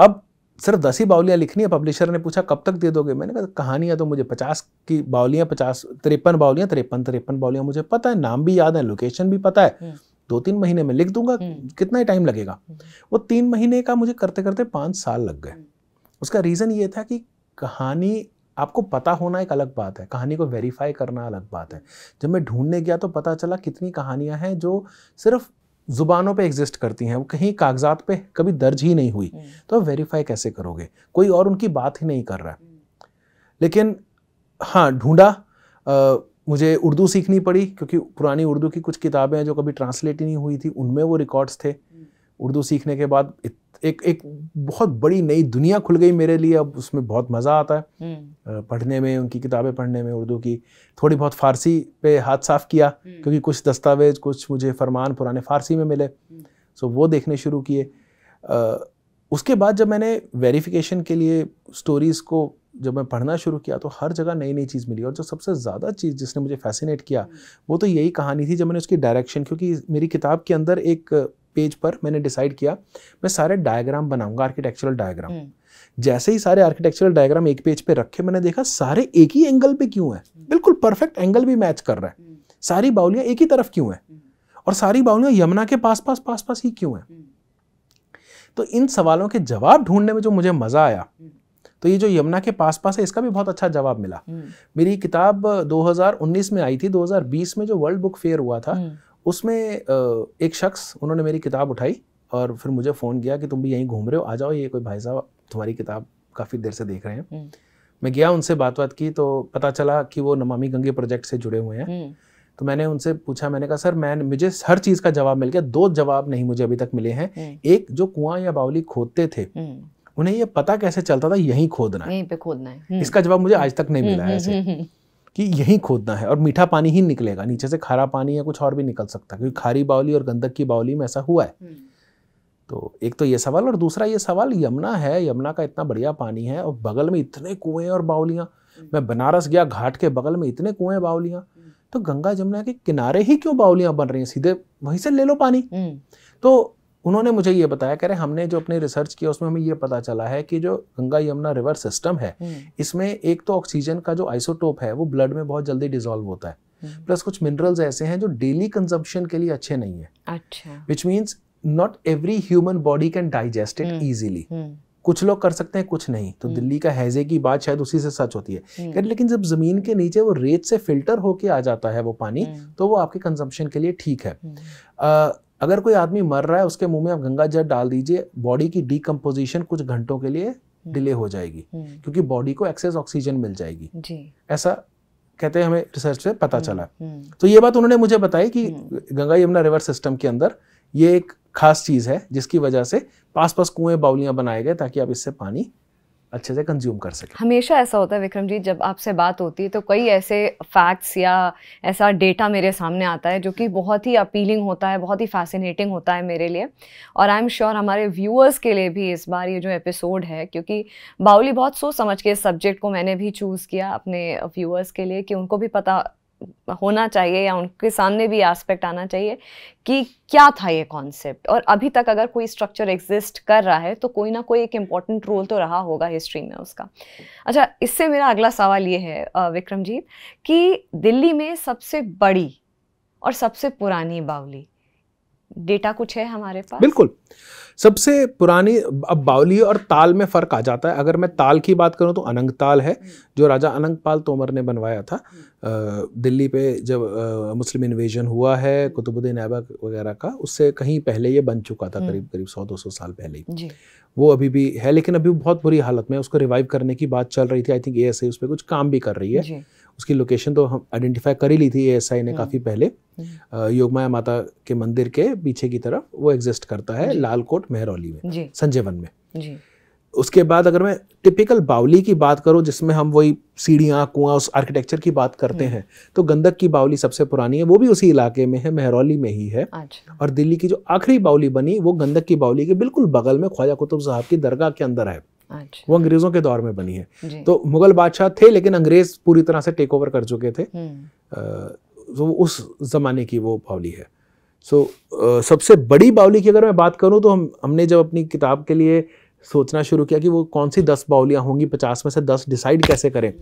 अब सिर्फ दस ही बावलियाँ लिखनी है पब्लिशर ने पूछा कब तक दे दोगे मैंने कहा कहानियाँ तो मुझे पचास की बावलियाँ पचास तिरपन बावलियाँ तिरपन तिरपन बावलियाँ मुझे पता है नाम भी याद है लोकेशन भी पता है हम्म। दो तीन महीने में लिख दूंगा हम्म। कितना ही टाइम लगेगा हम्म। वो तीन महीने का मुझे करते करते पाँच साल लग गए उसका रीज़न ये था कि कहानी आपको पता होना एक अलग बात है कहानी को वेरीफाई करना अलग बात है जब मैं ढूंढने गया तो पता चला कितनी कहानियां हैं जो सिर्फ ज़ुबानों पे एग्जिस्ट करती हैं वो कहीं कागजात पे कभी दर्ज ही नहीं हुई हम्म। तो आप वेरीफाई कैसे करोगे कोई और उनकी बात ही नहीं कर रहा हम्म। लेकिन हाँ ढूंढा मुझे उर्दू सीखनी पड़ी क्योंकि पुरानी उर्दू की कुछ किताबें हैं जो कभी ट्रांसलेट ही नहीं हुई थी उनमें वो रिकॉर्ड्स थे हम्म। उर्दू सीखने के बाद एक एक बहुत बड़ी नई दुनिया खुल गई मेरे लिए अब उसमें बहुत मज़ा आता है हम्म। पढ़ने में उनकी किताबें पढ़ने में उर्दू की थोड़ी बहुत फ़ारसी पे हाथ साफ किया हम्म। क्योंकि कुछ दस्तावेज कुछ मुझे फरमान पुराने फ़ारसी में मिले हम्म। सो वो देखने शुरू किए उसके बाद जब मैंने वेरिफिकेशन के लिए स्टोरीज़ को जब मैं पढ़ना शुरू किया तो हर जगह नई नई चीज़ मिली और जो सबसे ज़्यादा चीज़ जिसने मुझे फैसिनेट किया वो तो यही कहानी थी जब मैंने उसकी डायरेक्शन क्योंकि मेरी किताब के अंदर एक पेज पर मैंने डिसाइड किया मैं सारे डायग्राम बनाऊंगा आर्किटेक्चरल डायग्राम हम्म। जैसे ही सारे आर्किटेक्चरल डायग्राम एक पेज पे रखे मैंने देखा सारे एक ही एंगल पे क्यों है हम्म। बिल्कुल परफेक्ट एंगल भी मैच कर रहा है हम्म। सारी बाउलियां एक ही तरफ क्यों है और सारी बाउलियां यमुना के पास पास पास पास ही क्यों है तो इन सवालों के जवाब ढूंढने में जो मुझे मज़ा आया तो ये जो यमुना के पास पास है इसका भी बहुत अच्छा जवाब मिला मेरी किताब 2019 में आई थी 2020 में जो वर्ल्ड बुक फेयर हुआ था उसमें एक शख्स उन्होंने मेरी किताब उठाई और फिर मुझे फ़ोन किया कि तुम भी यहीं घूम रहे हो आ जाओ ये कोई भाई साहब तुम्हारी किताब काफ़ी देर से देख रहे हैं हम्म। मैं गया उनसे बात बात की तो पता चला कि वो नमामि गंगे प्रोजेक्ट से जुड़े हुए हैं हम्म। तो मैंने उनसे पूछा मैंने कहा सर मैं मुझे हर चीज़ का जवाब मिल गया दो जवाब नहीं मुझे अभी तक मिले हैं हम्म। एक जो कुआं या बावली खोदते थे उन्हें ये पता कैसे चलता था यहीं खोदना यहीं पे खोदना है इसका जवाब मुझे आज तक नहीं मिला है ऐसे कि यहीं खोदना है और मीठा पानी ही निकलेगा नीचे से खारा पानी या कुछ और भी निकल सकता है क्योंकि खारी बावली और गंदक की बावली में ऐसा हुआ है हम्म। तो एक तो ये सवाल और दूसरा ये सवाल यमुना है यमुना का इतना बढ़िया पानी है और बगल में इतने कुएं और बावलियाँ हम्म। मैं बनारस गया घाट के बगल में इतने कुएं बावलियाँ हम्म। तो गंगा जमुना के किनारे ही क्यों बावलियाँ बन रही हैं सीधे वहीं से ले लो पानी तो उन्होंने मुझे ये बताया कह रहे हमने जो अपने रिसर्च किया उसमें हमें ये पता चला है कि जो गंगा यमुना रिवर सिस्टम है हम्म। इसमें एक तो ऑक्सीजन का जो आइसोटोप है वो ब्लड में बहुत जल्दी डिजोल्व होता है प्लस हम्म। कुछ मिनरल्स ऐसे हैं जो डेली कंजम्पशन के लिए अच्छे नहीं है अच्छा which means not every human body can digest it easily कुछ लोग कर सकते हैं कुछ नहीं तो हम्म। दिल्ली का हैजे की बात शायद उसी से सच होती है लेकिन जब जमीन के नीचे वो रेत से फिल्टर होके आ जाता है वो पानी तो वो आपके कंजम्पशन के लिए ठीक है अगर कोई आदमी मर रहा है उसके मुंह में आप गंगा जल डाल दीजिए बॉडी की डीकम्पोजिशन कुछ घंटों के लिए डिले हम्म। हो जाएगी हम्म। क्योंकि बॉडी को एक्सेस ऑक्सीजन मिल जाएगी जी। ऐसा कहते हैं हमें रिसर्च से पता हम्म, चला तो ये बात उन्होंने मुझे बताई कि गंगा यमुना रिवर सिस्टम के अंदर ये एक खास चीज़ है जिसकी वजह से पास पास कुएं बाउलियां बनाए गए ताकि आप इससे पानी अच्छे से कंज्यूम कर सके हमेशा ऐसा होता है विक्रम जी जब आपसे बात होती है तो कई ऐसे फैक्ट्स या ऐसा डेटा मेरे सामने आता है जो कि बहुत ही अपीलिंग होता है बहुत ही फैसिनेटिंग होता है मेरे लिए और आई एम श्योर हमारे व्यूअर्स के लिए भी इस बार ये जो एपिसोड है क्योंकि बाउली बहुत सोच समझ के इस सब्जेक्ट को मैंने भी चूज़ किया अपने व्यूअर्स के लिए कि उनको भी पता होना चाहिए या उनके सामने भी एस्पेक्ट आना चाहिए कि क्या था ये कॉन्सेप्ट और अभी तक अगर कोई स्ट्रक्चर एग्जिस्ट कर रहा है तो कोई ना कोई एक इम्पॉर्टेंट रोल तो रहा होगा हिस्ट्री में उसका अच्छा इससे मेरा अगला सवाल ये है विक्रमजीत कि दिल्ली में सबसे बड़ी और सबसे पुरानी बावली डेटा कुछ है हमारे पास बिल्कुल सबसे पुरानी अब बावली और ताल में फ़र्क आ जाता है अगर मैं ताल की बात करूं तो अनंग ताल है हम्म। जो राजा अनंग पाल तोमर ने बनवाया था हम्म। दिल्ली पे जब मुस्लिम इन्वेजन हुआ है हम्म। कुतुबुद्दीन ऐबक वगैरह का उससे कहीं पहले ये बन चुका था करीब करीब सौ दो सौ साल पहले ही वो अभी भी है लेकिन अभी बहुत बुरी हालत में उसको रिवाइव करने की बात चल रही थी आई थिंक ए एस उस पर कुछ काम भी कर रही है जी। उसकी लोकेशन तो हम आइडेंटिफाई कर ही ली थी एस ने हाँ। काफ़ी पहले हाँ। योगमाया माता के मंदिर के पीछे की तरफ वो एग्जिस्ट करता है कोट मेहरौली में संजयवन में जी उसके बाद अगर मैं टिपिकल बावली की बात करूं जिसमें हम वही सीढ़ियाँ कुआं उस आर्किटेक्चर की बात करते हाँ। हैं तो गंदक की बावली सबसे पुरानी है वो भी उसी इलाके में है मेहरौली में ही है अच्छा। और दिल्ली की जो आखिरी बावली बनी वो गंदक की बावली के बिल्कुल बगल में ख्वाजा कुतुब साहब की दरगाह के अंदर है अच्छा। वो अंग्रेजों के दौर में बनी है तो मुगल बादशाह थे लेकिन अंग्रेज पूरी तरह से टेक ओवर कर चुके थे हम्म। तो उस जमाने की वो बावली है सो सबसे बड़ी बावली की अगर मैं बात करूँ तो हम हमने जब अपनी किताब के लिए सोचना शुरू किया कि वो कौन सी दस बावलियाँ होंगी पचास में से दस डिसाइड कैसे करें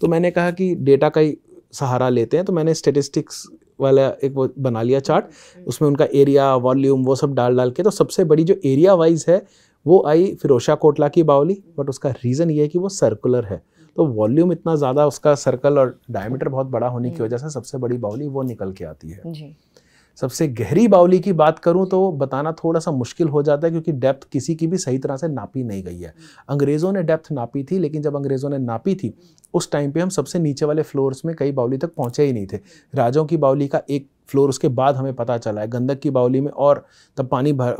तो मैंने कहा कि डेटा का ही सहारा लेते हैं तो मैंने स्टेटिस्टिक्स वाला एक वो बना लिया चार्ट उसमें उनका एरिया वॉल्यूम वो सब डाल डाल के तो सबसे बड़ी जो एरिया वाइज है वो आई फिरोशा कोटला की बावली बट उसका रीज़न ये है कि वो सर्कुलर है तो वॉल्यूम इतना ज़्यादा उसका सर्कल और डायमीटर बहुत बड़ा होने की हम्म। वजह से सबसे बड़ी बाउली वो निकल के आती है जी सबसे गहरी बाउली की बात करूं तो बताना थोड़ा सा मुश्किल हो जाता है क्योंकि डेप्थ किसी की भी सही तरह से नापी नहीं गई है अंग्रेज़ों ने डेप्थ नापी थी लेकिन जब अंग्रेज़ों ने नापी थी उस टाइम पे हम सबसे नीचे वाले फ्लोर्स में कई बाउली तक पहुंचे ही नहीं थे राजों की बाउली का एक फ्लोर उसके बाद हमें पता चला है गंदक की बाउली में और तब पानी भर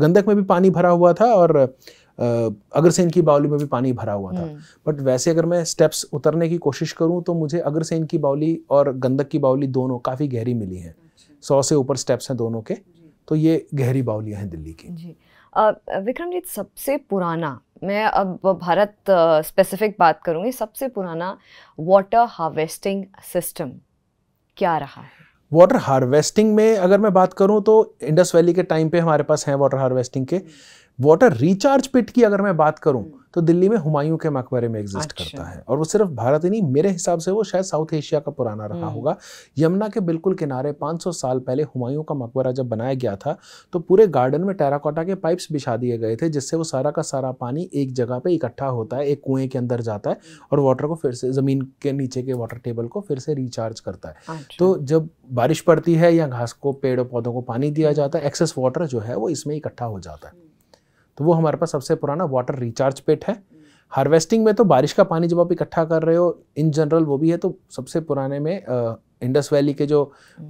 गंदक में भी पानी भरा हुआ था और अग्रसेन की बाउली में भी पानी भरा हुआ था हम्म। बट वैसे अगर मैं स्टेप्स उतरने की कोशिश करूं तो मुझे अग्रसेन की बाउली और गंदक की बाउली दोनों काफ़ी गहरी मिली हैं सौ से ऊपर स्टेप्स हैं दोनों के तो ये गहरी बावलियाँ हैं दिल्ली की जी जी सबसे पुराना मैं अब भारत स्पेसिफिक बात करूँगी सबसे पुराना वाटर हार्वेस्टिंग सिस्टम क्या रहा है वाटर हार्वेस्टिंग में अगर मैं बात करूँ तो इंडस वैली के टाइम पे हमारे पास हैं वाटर हार्वेस्टिंग के वाटर रिचार्ज पिट की अगर मैं बात करूँ हम्म। तो दिल्ली में हुमायूं के मकबरे में एग्जिस्ट अच्छा। करता है और वो सिर्फ भारत ही नहीं मेरे हिसाब से वो शायद साउथ एशिया का पुराना रहा हम्म। होगा यमुना के बिल्कुल किनारे 500 साल पहले हुमायूं का मकबरा जब बनाया गया था तो पूरे गार्डन में टेराकोटा के पाइप्स बिछा दिए गए थे जिससे वो सारा का सारा पानी एक जगह पर इकट्ठा होता है एक कुएँ के अंदर जाता है हम्म। और वाटर को फिर से ज़मीन के नीचे के वाटर टेबल को फिर से रिचार्ज करता है अच्छा। तो जब बारिश पड़ती है या घास को पेड़ पौधों को पानी दिया हम्म। जाता है एक्सेस वाटर जो है वो इसमें इकट्ठा हो जाता है तो वो हमारे पास सबसे पुराना वाटर रिचार्ज पेट है हार्वेस्टिंग में तो बारिश का पानी जब आप इकट्ठा कर रहे हो इन जनरल वो भी है तो सबसे पुराने में आ, इंडस वैली के जो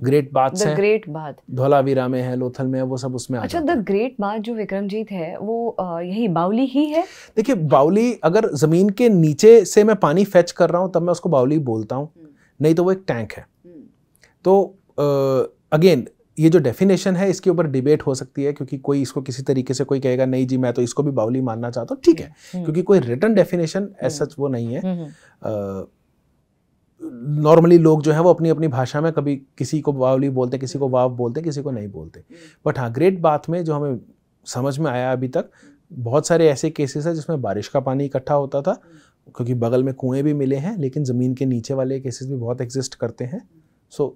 ग्रेट बाथ हैं ग्रेट बाथ धोलावीरा में है लोथल में है वो सब उसमें अच्छा द ग्रेट बाथ जो विक्रमजीत है वो यही बाउली ही है देखिए बाउली अगर ज़मीन के नीचे से मैं पानी फेच कर रहा हूँ तब मैं उसको बाउली बोलता हूँ हम्म। नहीं तो वो एक टैंक है हम्म। तो अगेन ये जो डेफिनेशन है इसके ऊपर डिबेट हो सकती है क्योंकि कोई इसको किसी तरीके से कोई कहेगा नहीं जी मैं तो इसको भी बाउली मानना चाहता हूँ ठीक है हम्म, हम्म। क्योंकि कोई रिटर्न डेफिनेशन एज सच वो नहीं है नॉर्मली हम्म, लोग जो है वो अपनी अपनी भाषा में कभी किसी को बावली बोलते किसी को वाव बोलते किसी को नहीं बोलते बट हाँ ग्रेट बात में जो हमें समझ में आया अभी तक बहुत सारे ऐसे केसेस हैं जिसमें बारिश का पानी इकट्ठा होता था क्योंकि बगल में कुएं भी मिले हैं लेकिन ज़मीन के नीचे वाले केसेस भी बहुत एग्जिस्ट करते हैं so so,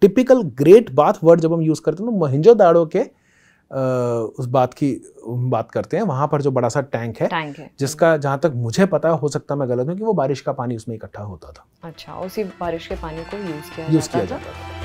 typical great bath word जब हम यूज़ करते हैं तो महिंजो दाड़ो के उस बात की बात करते हैं वहाँ पर जो बड़ा सा टैंक है, टैंक है। जिसका जहाँ तक मुझे पता हो सकता मैं गलत हूँ कि वो बारिश का पानी उसमें इकट्ठा होता था अच्छा उसी बारिश के पानी को यूज़ किया यूज़ किया जाता था